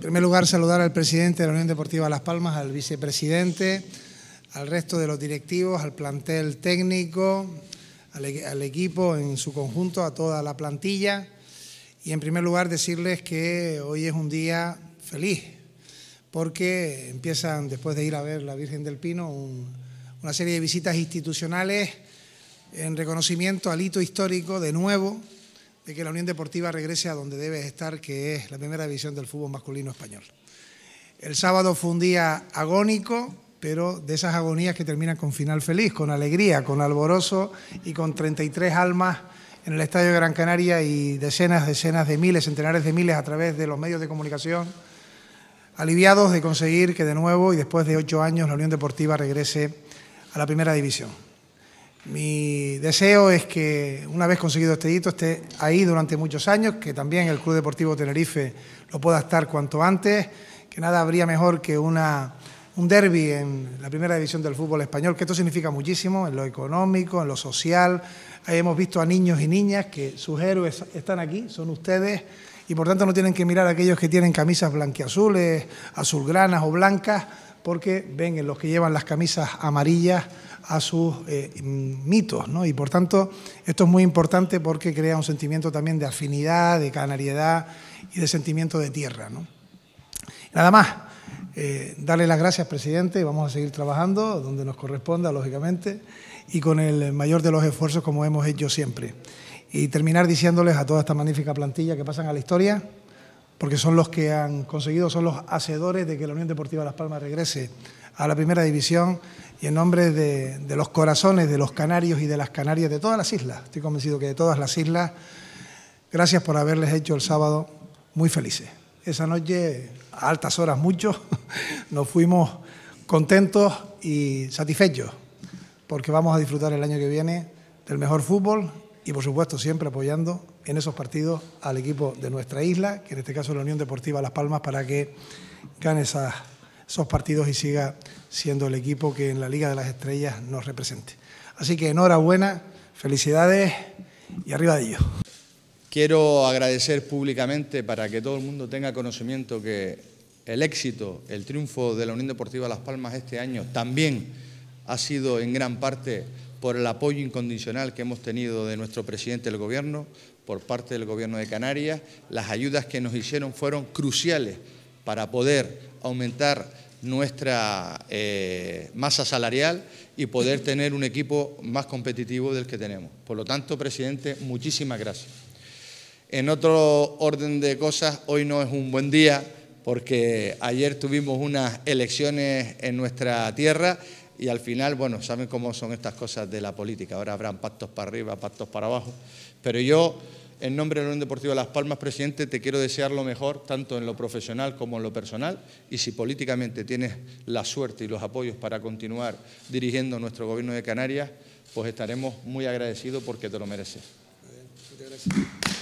En primer lugar, saludar al presidente de la Unión Deportiva Las Palmas, al vicepresidente, al resto de los directivos, al plantel técnico, e-, al, equipo en su conjunto, a toda la plantilla. Y en primer lugar, decirles que hoy es un día feliz, porque empiezan, después de ir a ver la Virgen del Pino, una serie de visitas institucionales en reconocimiento al hito histórico de nuevo que la Unión Deportiva regrese a donde debe estar, que es la primera división del fútbol masculino español. El sábado fue un día agónico, pero de esas agonías que terminan con final feliz, con alegría, con alboroso y con 33 almas en el Estadio de Gran Canaria y decenas, decenas de miles, centenares de miles a través de los medios de comunicación, aliviados de conseguir que de nuevo y después de ocho años la Unión Deportiva regrese a la primera división. Mi deseo es que una vez conseguido este hito esté ahí durante muchos años, que también el Club Deportivo Tenerife lo pueda estar cuanto antes, que nada habría mejor que un derby en la primera división del fútbol español, que esto significa muchísimo en lo económico, en lo social. hemos visto a niños y niñas que sus héroes están aquí, son ustedes, y por tanto no tienen que mirar a aquellos que tienen camisas blanquiazules, azulgranas o blancas porque ven en los que llevan las camisas amarillas a sus eh, mitos, ¿no? Y por tanto, esto es muy importante porque crea un sentimiento también de afinidad, de canariedad y de sentimiento de tierra, ¿no? Nada más, eh, darle las gracias, presidente, y vamos a seguir trabajando donde nos corresponda, lógicamente, y con el mayor de los esfuerzos como hemos hecho siempre. Y terminar diciéndoles a toda esta magnífica plantilla que pasan a la historia porque son los que han conseguido, son los hacedores de que la Unión Deportiva Las Palmas regrese a la primera división y en nombre de, los corazones de los canarios y de las canarias de todas las islas, estoy convencido que de todas las islas, gracias por haberles hecho el sábado muy felices. Esa noche, a altas horas mucho, nos fuimos contentos y satisfechos, porque vamos a disfrutar el año que viene del mejor fútbol y por supuesto siempre apoyando en esos partidos al equipo de nuestra isla, que en este caso es la Unión Deportiva Las Palmas, para que gane esos partidos y siga siendo el equipo que en la Liga de las Estrellas nos represente. Así que enhorabuena, felicidades y arriba de ellos. Quiero agradecer públicamente para que todo el mundo tenga conocimiento que el éxito, el triunfo de la Unión Deportiva Las Palmas este año también ha sido en gran parte por el apoyo incondicional que hemos tenido de nuestro presidente del Gobierno, por parte del Gobierno de Canarias. Las ayudas que nos hicieron fueron cruciales para poder aumentar nuestra eh, masa salarial y poder tener un equipo más competitivo del que tenemos. Por lo tanto, presidente, muchísimas gracias. En otro orden de cosas, hoy no es un buen día porque ayer tuvimos unas elecciones en nuestra tierra y al final, bueno, saben cómo son estas cosas de la política. Ahora habrán pactos para arriba, pactos para abajo. Pero yo, en nombre del Unión Deportiva Las Palmas, presidente, te quiero desear lo mejor, tanto en lo profesional como en lo personal. Y si políticamente tienes la suerte y los apoyos para continuar dirigiendo nuestro gobierno de Canarias, pues estaremos muy agradecidos porque te lo mereces. gracias.